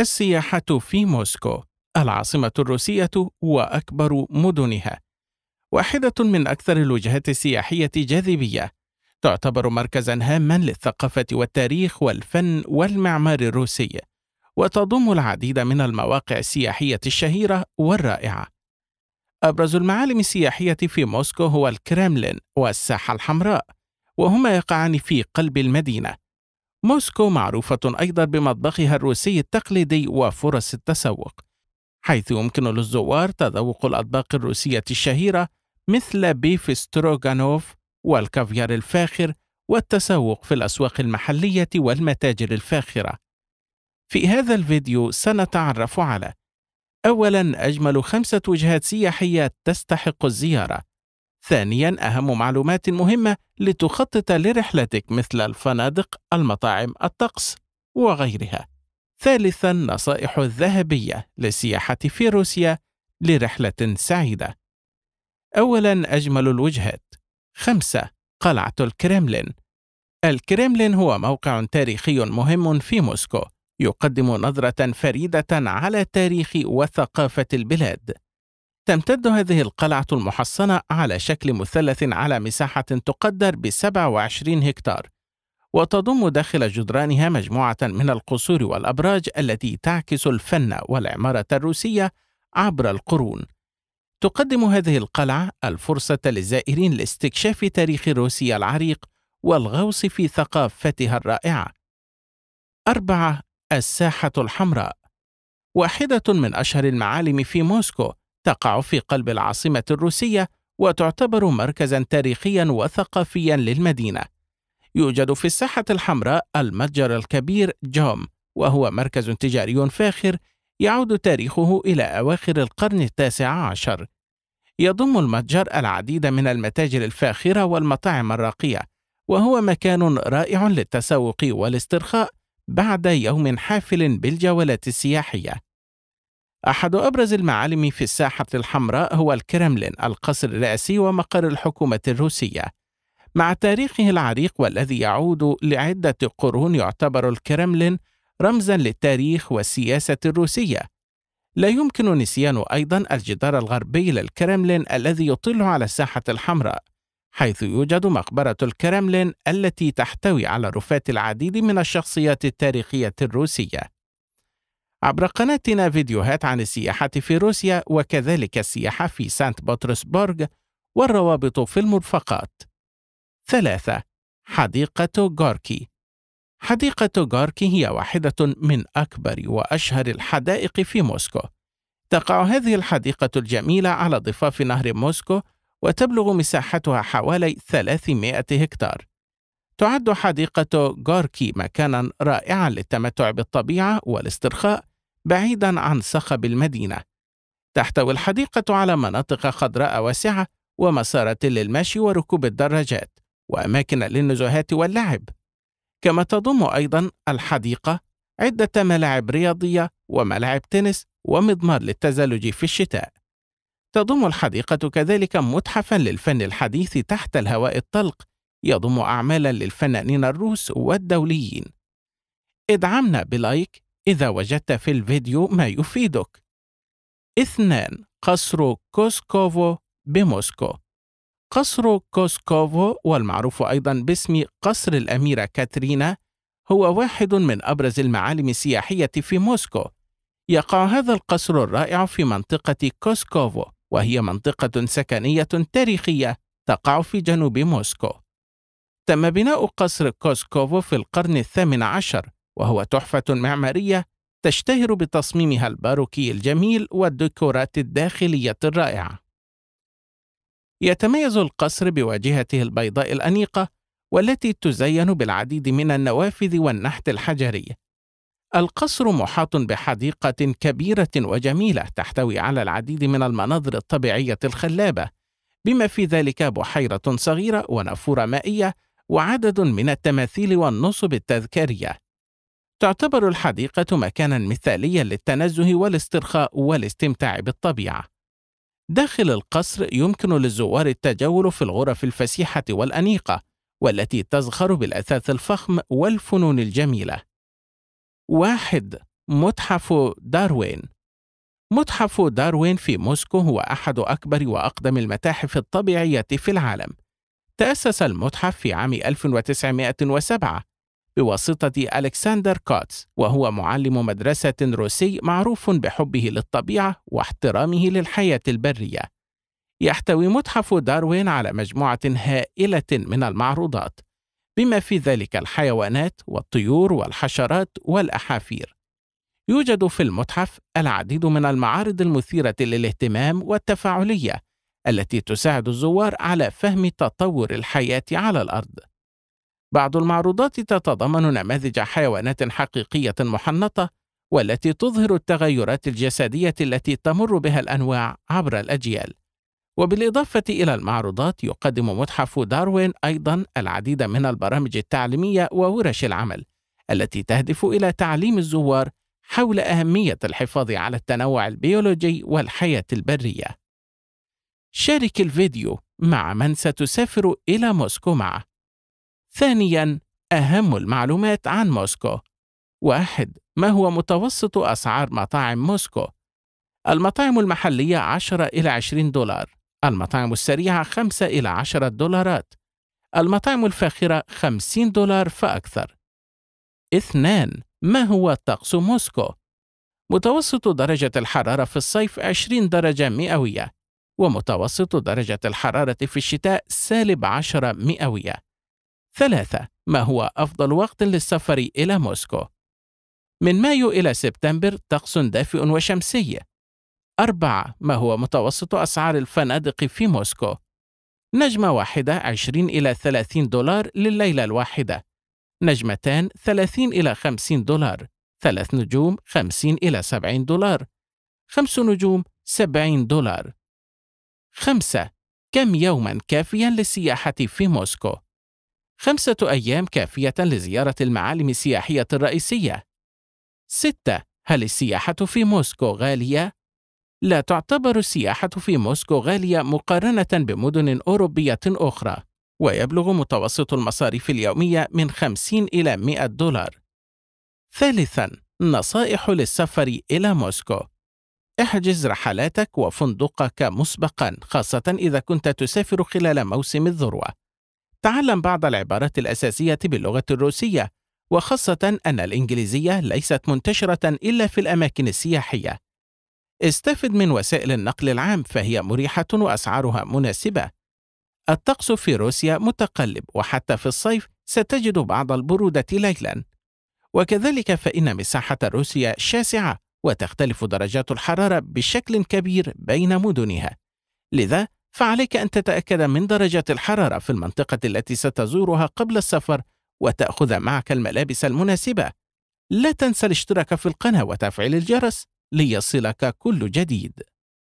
السياحة في موسكو العاصمة الروسية وأكبر مدنها واحدة من أكثر الوجهات السياحية جاذبية تعتبر مركزا هاما للثقافة والتاريخ والفن والمعمار الروسي وتضم العديد من المواقع السياحية الشهيرة والرائعة أبرز المعالم السياحية في موسكو هو الكرملين والساحة الحمراء وهما يقعان في قلب المدينة موسكو معروفة أيضا بمطبخها الروسي التقليدي وفرص التسوق حيث يمكن للزوار تذوق الأطباق الروسية الشهيرة مثل بيف ستروغانوف والكافيار الفاخر والتسوق في الأسواق المحلية والمتاجر الفاخرة. في هذا الفيديو سنتعرف على أولاً أجمل خمسة وجهات سياحية تستحق الزيارة ثانيا أهم معلومات مهمة لتخطط لرحلتك مثل الفنادق، المطاعم، الطقس وغيرها. ثالثا نصائح الذهبية للسياحة في روسيا لرحلة سعيدة. أولا أجمل الوجهات. خمسة قلعة الكرملين. الكرملين هو موقع تاريخي مهم في موسكو، يقدم نظرة فريدة على تاريخ وثقافة البلاد. تمتد هذه القلعة المحصنة على شكل مثلث على مساحة تقدر ب 27 هكتار، وتضم داخل جدرانها مجموعة من القصور والأبراج التي تعكس الفن والعمارة الروسية عبر القرون. تقدم هذه القلعة الفرصة للزائرين لاستكشاف تاريخ روسيا العريق والغوص في ثقافتها الرائعة. أربعة الساحة الحمراء واحدة من أشهر المعالم في موسكو تقع في قلب العاصمة الروسية وتعتبر مركزا تاريخيا وثقافيا للمدينة. يوجد في الساحة الحمراء المتجر الكبير جوم وهو مركز تجاري فاخر يعود تاريخه إلى أواخر القرن التاسع عشر. يضم المتجر العديد من المتاجر الفاخرة والمطاعم الراقية، وهو مكان رائع للتسوق والاسترخاء بعد يوم حافل بالجولات السياحية. أحد أبرز المعالم في الساحة الحمراء هو الكرملين القصر الرئاسي ومقر الحكومة الروسية مع تاريخه العريق والذي يعود لعدة قرون يعتبر الكرملين رمزا للتاريخ والسياسة الروسية لا يمكن نسيان أيضا الجدار الغربي للكرملين الذي يطل على الساحة الحمراء حيث يوجد مقبرة الكرملين التي تحتوي على رفات العديد من الشخصيات التاريخية الروسية عبر قناتنا فيديوهات عن السياحة في روسيا وكذلك السياحة في سانت بطرسبرغ والروابط في المرفقات. 3. حديقة غوركي حديقة غوركي هي واحدة من أكبر وأشهر الحدائق في موسكو. تقع هذه الحديقة الجميلة على ضفاف نهر موسكو وتبلغ مساحتها حوالي 300 هكتار. تعد حديقة غوركي مكانا رائعا للتمتع بالطبيعة والاسترخاء بعيدا عن صخب المدينة. تحتوي الحديقة على مناطق خضراء واسعة ومسارات للمشي وركوب الدراجات وأماكن للنزهات واللعب. كما تضم أيضا الحديقة عدة ملاعب رياضية وملاعب تنس ومضمار للتزلج في الشتاء. تضم الحديقة كذلك متحفا للفن الحديث تحت الهواء الطلق يضم أعمالا للفنانين الروس والدوليين ادعمنا بلايك إذا وجدت في الفيديو ما يفيدك اثنان قصر كوسكوفو بموسكو قصر كوسكوفو والمعروف أيضا باسم قصر الأميرة كاترينا هو واحد من أبرز المعالم السياحية في موسكو يقع هذا القصر الرائع في منطقة كوسكوفو وهي منطقة سكنية تاريخية تقع في جنوب موسكو تم بناء قصر كوسكوفو في القرن الثامن عشر وهو تحفة معمارية تشتهر بتصميمها الباروكي الجميل والديكورات الداخلية الرائعة. يتميز القصر بواجهته البيضاء الأنيقة والتي تزين بالعديد من النوافذ والنحت الحجري. القصر محاط بحديقة كبيرة وجميلة تحتوي على العديد من المناظر الطبيعية الخلابة، بما في ذلك بحيرة صغيرة ونافورة مائية وعدد من التماثيل والنصب التذكارية. تعتبر الحديقة مكانا مثاليا للتنزه والاسترخاء والاستمتاع بالطبيعة. داخل القصر يمكن للزوار التجول في الغرف الفسيحة والأنيقة، والتي تزخر بالأثاث الفخم والفنون الجميلة. واحد متحف داروين متحف داروين في موسكو هو أحد أكبر وأقدم المتاحف الطبيعية في العالم، تأسس المتحف في عام 1907 بواسطة ألكسندر كوتس وهو معلم مدرسة روسي معروف بحبه للطبيعة واحترامه للحياة البرية. يحتوي متحف داروين على مجموعة هائلة من المعروضات بما في ذلك الحيوانات والطيور والحشرات والأحافير. يوجد في المتحف العديد من المعارض المثيرة للاهتمام والتفاعلية التي تساعد الزوار على فهم تطور الحياة على الأرض. بعض المعروضات تتضمن نماذج حيوانات حقيقية محنطة والتي تظهر التغيرات الجسدية التي تمر بها الأنواع عبر الأجيال. وبالإضافة إلى المعروضات يقدم متحف داروين أيضا العديد من البرامج التعليمية وورش العمل التي تهدف إلى تعليم الزوار حول أهمية الحفاظ على التنوع البيولوجي والحياة البرية. شارك الفيديو مع من ستسافر إلى موسكو معه. ثانياً أهم المعلومات عن موسكو واحد ما هو متوسط أسعار مطاعم موسكو؟ المطاعم المحلية 10 إلى 20 دولار المطاعم السريعة 5 إلى 10 دولارات المطاعم الفاخرة 50 دولار فأكثر اثنان ما هو طقس موسكو؟ متوسط درجة الحرارة في الصيف 20 درجة مئوية ومتوسط درجة الحرارة في الشتاء سالب عشرة مئوية ثلاثة ما هو أفضل وقت للسفر إلى موسكو؟ من مايو إلى سبتمبر طقس دافئ وشمسي أربعة ما هو متوسط أسعار الفنادق في موسكو؟ نجمة واحدة 20 إلى 30 دولار لليلة الواحدة نجمتان 30 إلى 50 دولار ثلاث نجوم 50 إلى 70 دولار خمس نجوم 70 دولار خمسة كم يوما كافيا للسياحة في موسكو؟ خمسة أيام كافية لزيارة المعالم السياحية الرئيسية. ستة هل السياحة في موسكو غالية؟ لا تعتبر السياحة في موسكو غالية مقارنة بمدن أوروبية أخرى، ويبلغ متوسط المصاريف اليومية من 50 إلى 100 دولار. ثالثاً، نصائح للسفر إلى موسكو احجز رحلاتك وفندقك مسبقا خاصة إذا كنت تسافر خلال موسم الذروة. تعلم بعض العبارات الأساسية باللغة الروسية وخاصة أن الإنجليزية ليست منتشرة إلا في الأماكن السياحية. استفد من وسائل النقل العام فهي مريحة وأسعارها مناسبة. الطقس في روسيا متقلب وحتى في الصيف ستجد بعض البرودة ليلا. وكذلك فإن مساحة روسيا شاسعة وتختلف درجات الحرارة بشكل كبير بين مدنها لذا فعليك أن تتأكد من درجات الحرارة في المنطقة التي ستزورها قبل السفر وتأخذ معك الملابس المناسبة لا تنسى الاشتراك في القناة وتفعيل الجرس ليصلك كل جديد